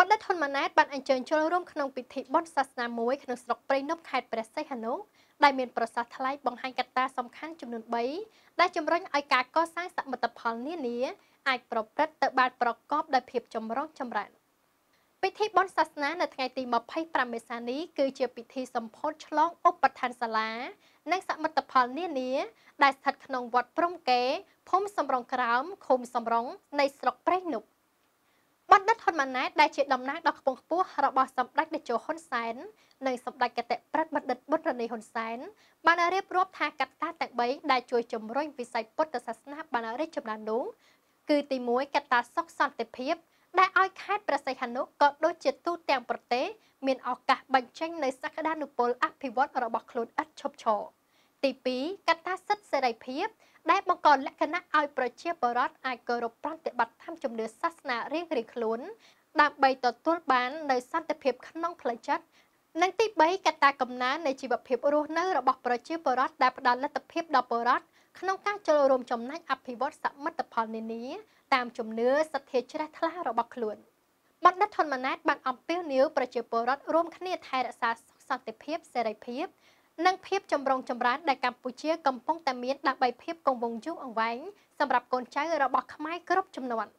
បណ្ឌិតហ៊ុនម៉ាណែតបានអញ្ជើញចូលរួមក្នុងពិធីបុណ្យសាសនាមួយក្នុងស្រុកព្រៃនប់ខេត្តព្រះសីហនុដែលមានប្រសាសន៍ថ្លៃបង្ហាញកត្តាសំខាន់ចំនួន3ដែលជំរុញឲ្យការកសាងសមិទ្ធផលនានាអាចប្រព្រឹត្តទៅបានប្រកបដោយភាពចម្រុងចម្រើនពិធីបុណ្យសាសនានៅថ្ងៃទី25មេសានេះគឺជាពិធីសម្ពោធឆ្លងឧបដ្ឋានសាលានិងសមិទ្ធផលនានា ដែលស្ថិតក្នុងវត្តព្រំកេរភូមិសំរងក្រោមឃុំសំរង នៃស្រុកព្រៃនប់បណ្ឌិតហ៊ុនម៉ាណែតដែលជាតំណាងដ៏ខ្ពង់ខ្ពស់របស់សម្ដេចតេជោហ៊ុនសែននិងសម្ដេចកតេប្រិទ្ធបណ្ឌិតប៊ុនរនីហ៊ុនសែន បានរៀបរាប់ថាកត្តាទាំង3ដែលជួយជំរុញវិស័យពុទ្ធសាសនាបានរីកចម្រើននោះគឺ ទី1កត្តាសុខសន្តិភាពដែលឲ្យខេត្តប្រសិទ្ធនុក៏ដូចជាទូទាំងប្រទេសមានឱកាសបញ្ចេញនូវសក្តានុពល អភិវឌ្ឍរបស់ខ្លួនឥតឈប់ឈរ។ទី2កត្តាសិទ្ធិសេរីភាពដែលបង្កលក្ខណៈឲ្យប្រជាពលរដ្ឋអាចគោរពប្រតិបត្តិតាមជំនឿសាសនារៀងៗខ្លួនដើម្បីទទួលបាននូវសន្តិភាពក្នុងផ្លូវចិត្តនិងទី3កត្តាកំណើននៃជីវភាពរស់នៅរបស់ប្រជាពលរដ្ឋដែលផ្ដល់លទ្ធភាពដល់ពលរដ្ឋក្នុងការចូលរួមចំណែកអភិវឌ្ឍសមិទ្ធផលនានាតាមជំនឿសទ្ធាជ្រះថ្លារបស់ខ្លួនបណ្ឌិតថនម៉ាណែត បានអំពាវនាវប្រជាពលរដ្ឋរួមគ្នាថែរក្សាសន្តិភាពសេរីភាពនិងភាពចម្រុងចម្រើនដែលកម្ពុជាកំពុងតែមានដើម្បីភាពគង់វង្សយូរអង្វែងសម្រាប់កូនចៅរបស់ខ្មែរគ្រប់ជំនាន់។